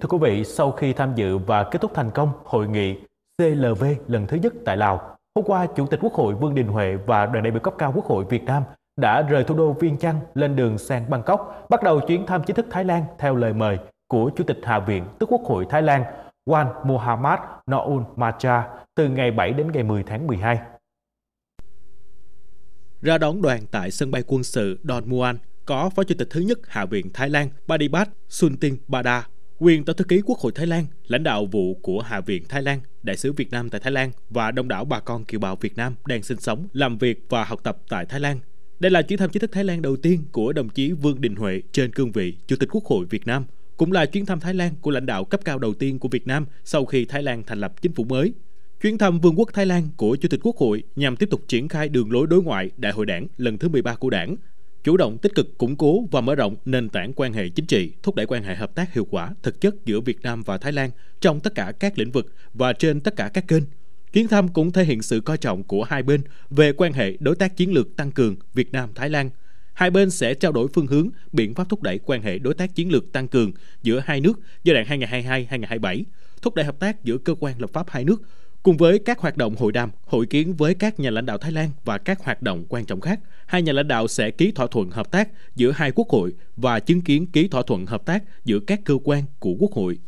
thưa quý vị, sau khi tham dự và kết thúc thành công hội nghị CLV lần thứ nhất tại Lào, hôm qua Chủ tịch Quốc hội Vương Đình Huệ và đoàn đại biểu cấp cao Quốc hội Việt Nam đã rời thủ đô Viên Chăn lên đường sang Bangkok, bắt đầu chuyến thăm chính thức Thái Lan theo lời mời của Chủ tịch Hạ viện tức Quốc hội Thái Lan Wan Muhammad Noor Macha từ ngày 7 đến ngày 10 tháng 12. Ra đón đoàn tại sân bay quân sự Don Muan có Phó Chủ tịch thứ nhất Hạ viện Thái Lan Padipat Suntin Bada Quyền Tổng thư ký Quốc hội Thái Lan, lãnh đạo vụ của Hạ viện Thái Lan, đại sứ Việt Nam tại Thái Lan và đông đảo bà con kiều bào Việt Nam đang sinh sống, làm việc và học tập tại Thái Lan. Đây là chuyến thăm chính thức Thái Lan đầu tiên của đồng chí Vương Đình Huệ trên cương vị Chủ tịch Quốc hội Việt Nam, cũng là chuyến thăm Thái Lan của lãnh đạo cấp cao đầu tiên của Việt Nam sau khi Thái Lan thành lập chính phủ mới. Chuyến thăm Vương quốc Thái Lan của Chủ tịch Quốc hội nhằm tiếp tục triển khai đường lối đối ngoại Đại hội Đảng lần thứ 13 của Đảng chủ động tích cực củng cố và mở rộng nền tảng quan hệ chính trị, thúc đẩy quan hệ hợp tác hiệu quả thực chất giữa Việt Nam và Thái Lan trong tất cả các lĩnh vực và trên tất cả các kênh. Chuyến thăm cũng thể hiện sự coi trọng của hai bên về quan hệ đối tác chiến lược tăng cường Việt Nam Thái Lan. Hai bên sẽ trao đổi phương hướng, biện pháp thúc đẩy quan hệ đối tác chiến lược tăng cường giữa hai nước giai đoạn 2022-2027, thúc đẩy hợp tác giữa cơ quan lập pháp hai nước, Cùng với các hoạt động hội đàm, hội kiến với các nhà lãnh đạo Thái Lan và các hoạt động quan trọng khác, hai nhà lãnh đạo sẽ ký thỏa thuận hợp tác giữa hai quốc hội và chứng kiến ký thỏa thuận hợp tác giữa các cơ quan của quốc hội